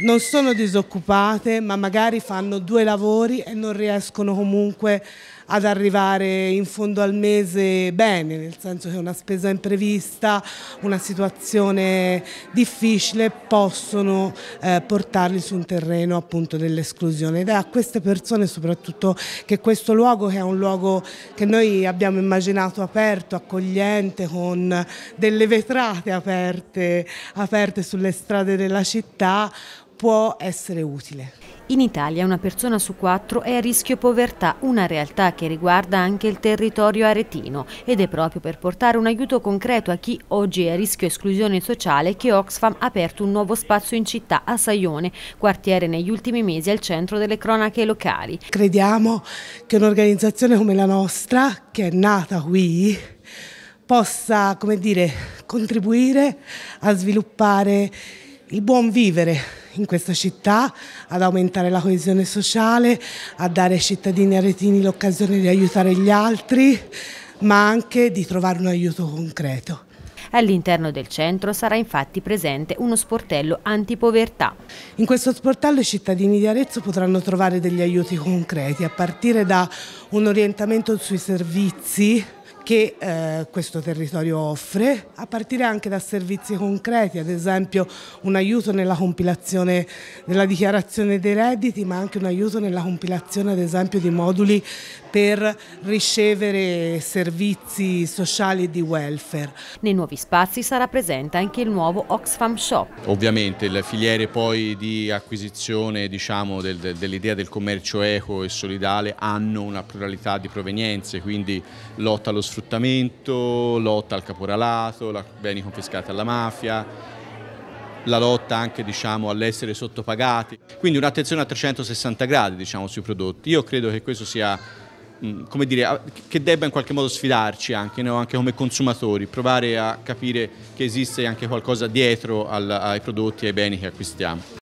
non sono disoccupate ma magari fanno due lavori e non riescono comunque ad arrivare in fondo al mese bene, nel senso che una spesa imprevista, una situazione difficile possono eh, portarli su un terreno appunto dell'esclusione ed è a queste persone soprattutto che questo luogo che è un luogo che noi abbiamo immaginato aperto, accogliente, con delle vetrate aperte, aperte sulle strade della città, può essere utile. In Italia una persona su quattro è a rischio povertà, una realtà che riguarda anche il territorio aretino ed è proprio per portare un aiuto concreto a chi oggi è a rischio esclusione sociale che Oxfam ha aperto un nuovo spazio in città, a Saione, quartiere negli ultimi mesi al centro delle cronache locali. Crediamo che un'organizzazione come la nostra, che è nata qui, possa, come dire, contribuire a sviluppare il buon vivere in questa città, ad aumentare la coesione sociale, a dare ai cittadini aretini l'occasione di aiutare gli altri, ma anche di trovare un aiuto concreto. All'interno del centro sarà infatti presente uno sportello antipovertà. In questo sportello i cittadini di Arezzo potranno trovare degli aiuti concreti a partire da un orientamento sui servizi che eh, questo territorio offre, a partire anche da servizi concreti, ad esempio un aiuto nella compilazione della dichiarazione dei redditi, ma anche un aiuto nella compilazione ad esempio di moduli per ricevere servizi sociali e di welfare. Nei nuovi spazi sarà presente anche il nuovo Oxfam Shop. Ovviamente le filiere poi di acquisizione diciamo, del, del, dell'idea del commercio eco e solidale hanno una pluralità di provenienze, quindi lotta allo sfruttamento sfruttamento, lotta al caporalato, la, beni confiscati alla mafia, la lotta anche diciamo, all'essere sottopagati. Quindi un'attenzione a 360 gradi diciamo, sui prodotti. Io credo che questo sia, mm, come dire, che debba in qualche modo sfidarci anche, no? anche come consumatori, provare a capire che esiste anche qualcosa dietro al, ai prodotti e ai beni che acquistiamo.